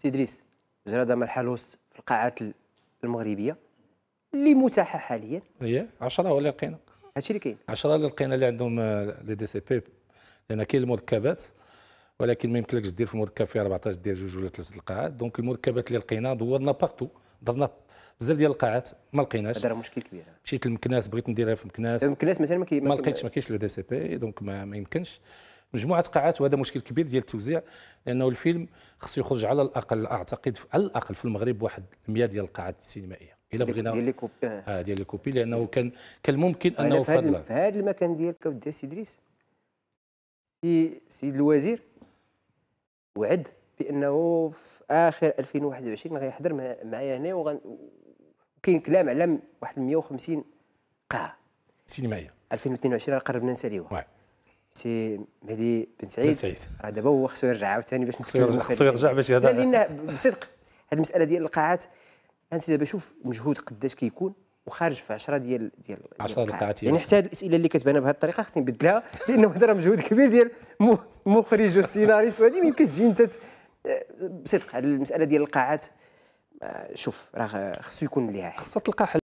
سي ادريس جراد مرحلوس في القاعات المغربيه اللي متاحه حاليا هي 10 ولا لقينا هادشي اللي كاين 10 اللي لقينا اللي عندهم آه، لي دي سي بي لان كاين المركبات ولكن ما يمكنلكش دير في مركب فيه 14 دير جوج ولا ثلاثه القاعات دونك المركبات اللي لقينا دورنا بارتو درنا بزاف ديال القاعات ما لقيناش هذا راه مشكل كبير مشيت لمكناس بغيت نديرها في مكناس مكناس مثلا ما لقيتش ما كاينش لو دي سي بي دونك ما, ما يمكنش مجموعه قاعات وهذا مشكل كبير ديال التوزيع لانه الفيلم خصو يخرج على الاقل اعتقد على الاقل في المغرب واحد 100 ديال القاعات السينمائيه الا بغينا ديال لي كوبي اه ديال لي كوبي لانه كان كان ممكن انه في هذا في هذا المكان ديالك ودي السي ادريس سيد الوزير وعد بانه في اخر 2021 غيحضر معايا هنا وكاين كلام على واحد 150 قاعه سينمائيه 2022 قربنا نساليوها سي مهدي بن سعيد, سعيد. راه دابا هو خصو يرجع عاوتاني باش خصو يرجع باش يهضر لان بصدق هذه المساله ديال القاعات انت دابا شوف مجهود قداش كيكون وخارج في 10 ديال ديال 10 القاعات يعني حتى الاسئله اللي كتبان بهذه الطريقه خصني نبدلها لانه هذا راه مجهود كبير ديال المخرج والسيناريست وهذه ما يمكنش تجي انت آه، بصدق هذه المساله ديال القاعات آه، شوف راه خصو يكون ليها خصها تلقى حل